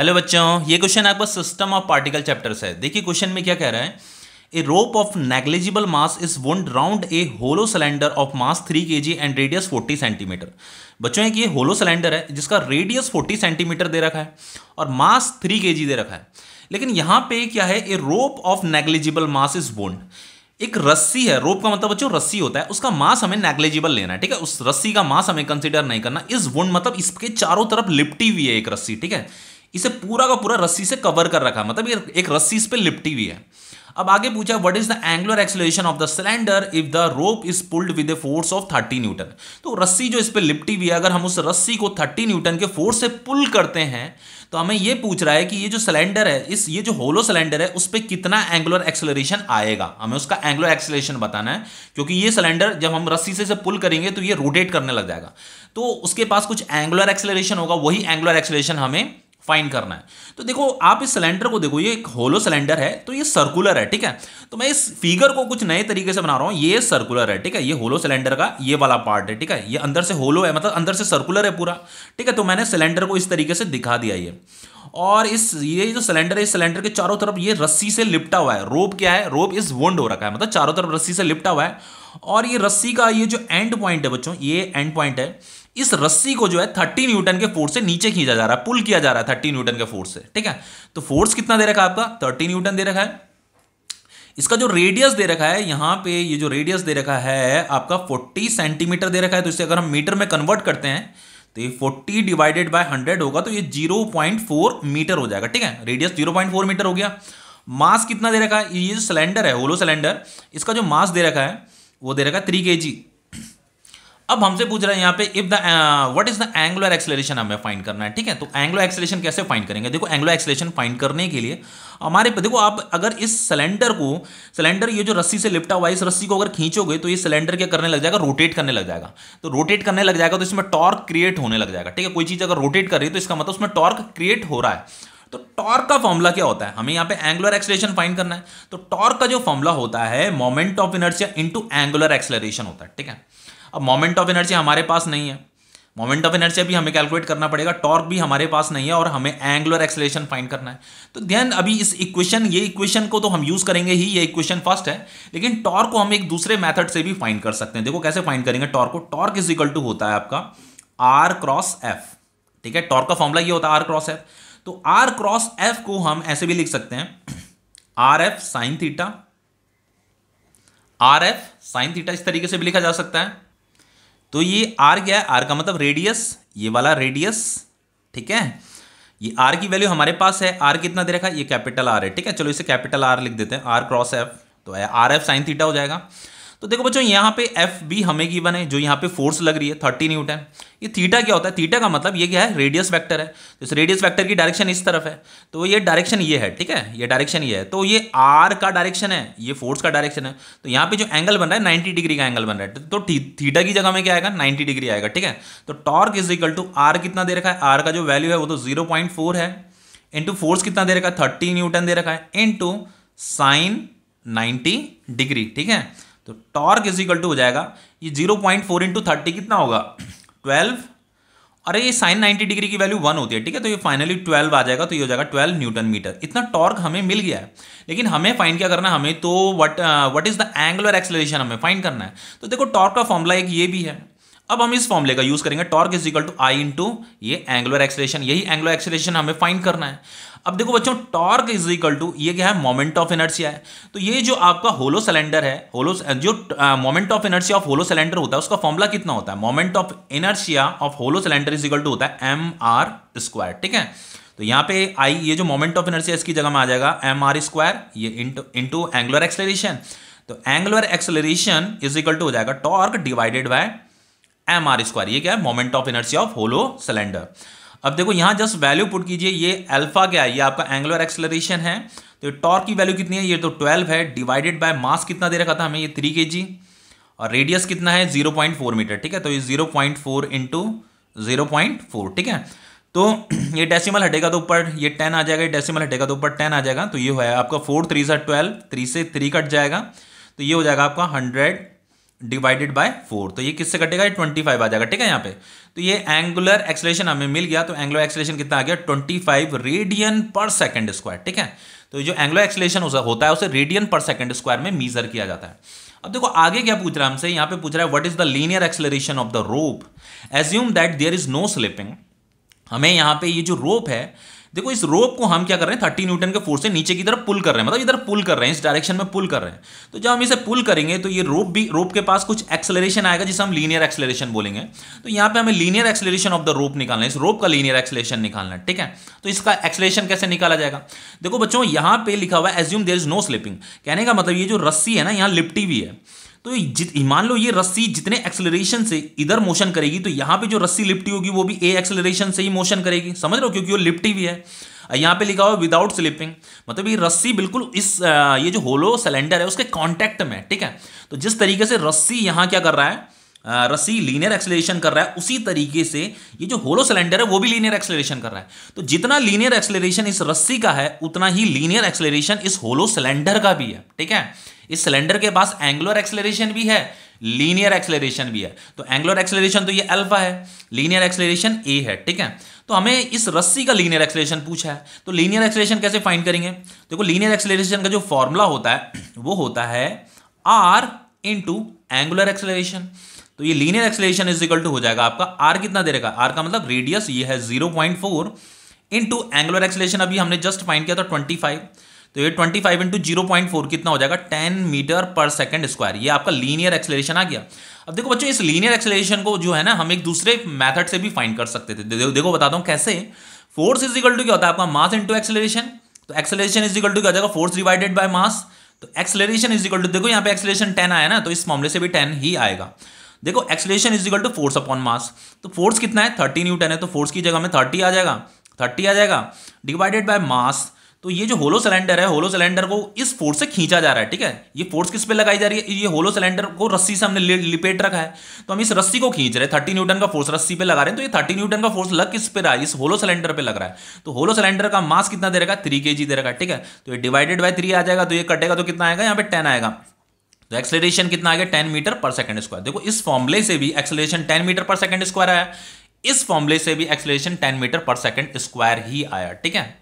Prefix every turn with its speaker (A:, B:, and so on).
A: hello बच्चों ये question आपका सिस्टम ऑफ पार्टिकल चैप्टर से देखिए क्वेश्चन में क्या कह रहा है a rope of negligible mass is wound round a hollow cylinder of mass three K G and radius forty centimetre बच्चों एक ये होलो सिलेंडर है जिसका रेडियस फोर्टी सेंटीमीटर दे रखा है और मास थ्री के जी दे रखा है लेकिन यहाँ पे क्या है a rope of negligible mass is wound एक रस्सी है रोप का मतलब बच्चों रस्सी होता है उसका मास हमें नेग्लेजिबल लेना है ठीक है उस रस्सी का मास हमें कंसिडर नहीं करना इस वुंड मतलब इसके चारों तरफ लिपटी हुई है एक रस्सी ठीक है इसे पूरा का पूरा रस्सी से कवर कर रखा मतलब ये एक रस्सी इस पर लिपटी हुई है अब आगे पूछा what is the angular acceleration of the cylinder if the rope is pulled with a force of 30 newton तो रस्सी जो इस पर लिपटी हुई है अगर हम उस रस्सी को 30 न्यूटन के फोर्स से पुल करते हैं तो हमें ये पूछ रहा है कि ये जो सिलेंडर है इस ये जो होलो सिलेंडर है उस पर कितना एंगुलर एक्सेलरेशन आएगा हमें उसका एंगुलर एक्सलेशन बताना है क्योंकि ये सिलेंडर जब हम रस्सी से, से पुल करेंगे तो ये रोटेट करने लग जाएगा तो उसके पास कुछ एंगुलर एक्सेलरेशन होगा वही एंगुलर एक्सलेशन हमें फाइंड करना है तो देखो आप इस सिलेंडर को देखो ये एक होलो सिलेंडर है तो ये सर्कुलर है ठीक है तो मैं इस फिगर को कुछ नए तरीके से बना रहा हूँ ये सर्कुलर है ठीक है ये होलो सिलेंडर का ये वाला पार्ट है ठीक है ये अंदर से होलो है मतलब अंदर से सर्कुलर है पूरा ठीक है तो मैंने सिलेंडर को इस तरीके से दिखा दिया ये और इस ये जो सिलेंडर है इस सिलेंडर के चारों तरफ ये रस्सी से लिपटा हुआ है रोप क्या है रोप इस वोंड हो रखा है मतलब चारों तरफ रस्सी से लिपटा हुआ है और ये रस्सी का ये जो एंड पॉइंट है बच्चों ये एंड पॉइंट है इस रस्सी को जो है थर्टी न्यूटन के फोर्स से नीचे खींचा जा रहा है पुल किया जा रहा है थर्टी न्यूटन के फोर्स से ठीक है तो फोर्स कितना दे रखा है आपका थर्टी न्यूटन दे रखा है इसका जो रेडियस दे रखा है यहां पे ये जो रेडियस दे रखा है आपका 40 सेंटीमीटर दे रखा है तो इसे अगर हम मीटर में कन्वर्ट करते हैं तो ये फोर्टी डिवाइडेड बाय हंड्रेड होगा तो ये जीरो पॉइंट फोर मीटर हो जाएगा ठीक है radius zero point four metre हो गया मास कितना दे रखा है ये जो सिलेंडर है होलो सिलेंडर इसका जो मास दे रखा है वो दे रखा है थ्री के जी अब हमसे पूछ रहे हैं यहाँ पे if the what is the angular acceleration हमें फाइंड करना है ठीक है तो एंगुलर एक्सेलरेशन कैसे फाइंड करेंगे देखो एंगुलर एक्सेलरेशन फाइंड करने के लिए हमारे देखो आप अगर इस सिलेंडर को सिलेंडर ये जो रस्सी से लिपटा हुआ है इस रस्सी को अगर खींचोगे तो ये सिलेंडर क्या करने लग जाएगा रोटेट करने लग जाएगा तो रोटेट करने लग जाएगा तो इसमें टॉर्क क्रिएट होने लग जाएगा ठीक है कोई चीज़ अगर रोटेट कर रही है तो इसका मतलब उसमें टॉर्क क्रिएट हो रहा है तो टॉर्क का फॉर्मूला क्या होता है हमें यहाँ पे एंगुलर एक्सलेशन फाइंड करना है तो टॉर्क का जो फॉर्मूला होता है moment of inertia into angular acceleration होता है ठीक है अब मोमेंट ऑफ एनर्जी हमारे पास नहीं है मोमेंट ऑफ एनर्जी अभी हमें कैलकुलेट करना पड़ेगा टॉर्क भी हमारे पास नहीं है और हमें एंगुलर एक्सलेशन फाइंड करना है तो ध्यान अभी इस इक्वेशन ये इक्वेशन को तो हम यूज़ करेंगे ही ये इक्वेशन फर्स्ट है लेकिन टॉर्क को हम एक दूसरे मेथड से भी फाइंड कर सकते हैं देखो कैसे फाइंड करेंगे टॉर्क को टॉर्क इज इक्वल टू होता है आपका आर क्रॉस एफ ठीक है टॉर्क का फॉर्मुला ये होता है आर क्रॉस एफ तो आर क्रॉस एफ को हम ऐसे भी लिख सकते हैं R F sine theta R F sine theta इस तरीके से भी लिखा जा सकता है तो ये आर क्या है आर का मतलब रेडियस ये वाला रेडियस ठीक है ये आर की वैल्यू हमारे पास है आर कितना दे रखा है ये कैपिटल आर है ठीक है चलो इसे कैपिटल आर लिख देते हैं आर क्रॉस एफ तो आर एफ साइन थीटा हो जाएगा तो देखो बच्चों यहाँ पे एफ बी हमें गिवन है जो यहाँ पे फोर्स लग रही है थर्टी न्यूटन ये थीटा क्या होता है थीटा का मतलब ये क्या है रेडियस वेक्टर है तो इस रेडियस वेक्टर की डायरेक्शन इस तरफ है तो ये डायरेक्शन ये है ठीक है ये डायरेक्शन ये है तो ये आर का डायरेक्शन है ये फोर्स का डायरेक्शन है तो यहाँ पे जो एंगल बन रहा है नाइन्टी डिग्री का एंगल बन रहा है तो थीटा की जगह में क्या आएगा नाइन्टी डिग्री आएगा ठीक है तो torque is equal to R कितना दे रखा है आर का जो वैल्यू है वो तो जीरो पॉइंट फोर है इंटू फोर्स कितना दे रखा है थर्टी न्यूटन दे रखा है इंटू साइन नाइन्टी डिग्री ठीक है तो टॉर्क इज इक्वल टू हो जाएगा ये zero point four into thirty कितना होगा ट्वेल्व और ये साइन नाइन्टी डिग्री की वैल्यू वन होती है ठीक है तो ये फाइनली ट्वेल्व आ जाएगा तो ये हो जाएगा ट्वेल्व न्यूटन मीटर इतना टॉर्क हमें मिल गया है लेकिन हमें फाइंड क्या करना है हमें तो what what is the angular acceleration हमें फाइंड करना है तो देखो टॉर्क का फॉर्मला एक ये भी है अब हम इस फॉर्मूले का यूज करेंगे torque is equal to I into ये एंगुलर एक्सलेशन यही एंगुलर एक्सलेशन हमें फाइंड करना है अब देखो बच्चों टॉर्क इज इक्वल टू ये क्या है मोमेंट ऑफ इनर्सिया है तो ये जो आपका होलो सिलेंडर है होलो जो moment of inertia of hollow cylinder होता है उसका फॉर्मुला कितना होता है moment of inertia of hollow cylinder is equal to होता है एम आर स्क्वायर ठीक है तो यहाँ पे आई ये जो मोमेंट ऑफ इनर्सिया इसकी जगह में आ जाएगा एम आर स्क्वायर ये इंटू इंटू एंगुलर एक्सलेशन तो angular acceleration is equal to हो जाएगा torque divided by M R square ये क्या है moment of inertia of hollow cylinder अब देखो यहां जस्ट वैल्यू पुट कीजिए ये अल्फा क्या है ये आपका एंगुलर एक्सलरेशन है तो टॉर्क की वैल्यू कितनी है ये तो ट्वेल्व है डिवाइडेड बाय मास कितना दे रखा था हमें ये थ्री के जी और रेडियस कितना है जीरो पॉइंट फोर मीटर ठीक है तो ये zero point four into zero point four ठीक है तो ये डेसिमल हटेगा तो ऊपर ये टेन आ जाएगा ये डेसिमल हटेगा तो ऊपर टेन आ जाएगा तो ये हो आपका फोर थ्री सा ट्वेल्व थ्री से थ्री कट जाएगा तो ये हो जाएगा आपका हंड्रेड डिवाइडेड बाय फोर तो ये किससे कटेगा ये ट्वेंटी फाइव आ जाएगा ठीक है यहाँ पे तो ये एंगुलर एक्सलेशन हमें मिल गया तो एंगुलर एक्सलेशन कितना आ गया twenty five radian per second square ठीक है तो जो एंगुलर एक्सलेशन होता है उसे रेडियन पर सेकेंड स्क्वायर में मीजर किया जाता है अब देखो आगे क्या पूछ रहा है हमसे यहाँ पे पूछ रहा है what is the linear acceleration of the rope assume that there is no slipping हमें यहाँ पे ये जो रोप है देखो इस रोप को हम क्या कर रहे हैं थर्टी न्यूटन के फोर्स से नीचे की तरफ पुल कर रहे हैं मतलब इधर पुल कर रहे हैं इस डायरेक्शन में पुल कर रहे हैं तो जब हम इसे पुल करेंगे तो ये रोप भी रोप के पास कुछ एक्सेलरेशन आएगा जिसे हम लीनियर एक्सेलरेशन बोलेंगे तो यहाँ पे हमें linear acceleration of the rope निकालना है इस रोप का लीनियर एक्सेलरेशन निकालना है ठीक है तो इसका एक्सेलरेशन कैसे निकाला जाएगा देखो बच्चों यहाँ पे लिखा हुआ है assume there is no slipping कहने का मतलब ये जो रस्सी है ना यहाँ लिपटी हुई है तो जित मान लो ये रस्सी जितने एक्सेलरेशन से इधर मोशन करेगी तो यहाँ पे जो रस्सी लिपटी होगी वो भी ए एक्सेलरेशन से ही मोशन करेगी समझ रहे हो क्योंकि वो लिपटी भी है यहाँ पे लिखा हुआ विदाउट स्लिपिंग मतलब ये रस्सी बिल्कुल इस ये जो होलो सिलेंडर है उसके कॉन्टेक्ट में ठीक है तो जिस तरीके से रस्सी यहाँ क्या कर रहा है रस्सी लीनियर एक्सलेशन कर रहा है उसी तरीके से ये जो होलो सिलेंडर है वो भी लीनियर एक्सलेशन कर रहा है तो जितना लीनियर एक्सलेशन इस रस्सी का है उतना ही लीनियर एक्सलेशन इस होलो सिलेंडर का भी है ठीक है इस सिलेंडर के पास एंगुलर एक्सलेशन भी है लीनियर एक्सलेशन भी है तो एंगुलर एक्सलेशन तो ये अल्फा है लीनियर एक्सलेशन ए है ठीक है तो हमें इस रस्सी का लीनियर एक्सलेशन पूछा है तो लीनियर एक्सलेशन कैसे फाइंड करेंगे देखो लीनियर एक्सलेशन का जो फॉर्मूला होता है वो होता है आर इंटू एंगुलर एक्सलेशन तो ये linear acceleration is equal to हो जाएगा आपका आर कितना दे रखा आर का मतलब रेडियस ये है zero point four into angular acceleration अभी हमने जस्ट फाइंड किया था ट्वेंटी फाइव तो ये twenty five into zero point four कितना हो जाएगा ten metre per second square ये आपका लीनियर एक्सलेशन आ गया अब देखो बच्चों इस लीनियर एक्सलेशन को जो है ना हम एक दूसरे मैथड से भी फाइंड कर सकते थे दे, देखो बताता हूँ कैसे फोर्स इज इक्वल टू क्या होता है आपका मास इंटू एक्सलेशन तो एक्सलेशन इज इक्वल टू क्या जाएगा फोर्स डिवाइडेड बाय मास तो एक्सलेशन इज इक्वल टू देखो यहाँ पे एक्सलेशन टेन आया ना तो इस मामले से भी टेन ही आएगा देखो acceleration is equal to force upon mass तो फोर्स कितना है थर्टी न्यूटन है तो फोर्स की जगह में थर्टी आ जाएगा थर्टी आ जाएगा डिवाइडेड बाय मास तो ये जो होलो सिलेंडर है होलो सिलेंडर को इस फोर्स से खींचा जा रहा है ठीक है ये फोर्स किस पे लगाई जा रही है ये होलो सिलेंडर को रस्सी से हमने लिपेट रखा है तो हम इस रस्सी को खींच रहे हैं 30 न्यूटन का फोर्स रस्सी पे लगा रहे हैं तो ये 30 न्यूटन का फोर्स लग किस पे रहा है इस होलो सिलेंडर पर लग रहा है तो होलो सिलेंडर का मास कितना दे रखा है थ्री के दे रखा है ठीक है तो ये डिवाइडेड बाय थ्री आ जाएगा तो ये कटेगा तो कितना आएगा यहाँ पे टेन आएगा तो एक्सेलरेशन कितना आ गया ten metre per second square देखो इस फॉर्मले से भी acceleration ten metre per second square आया इस फॉर्मले से भी acceleration ten metre per second square ही आया ठीक है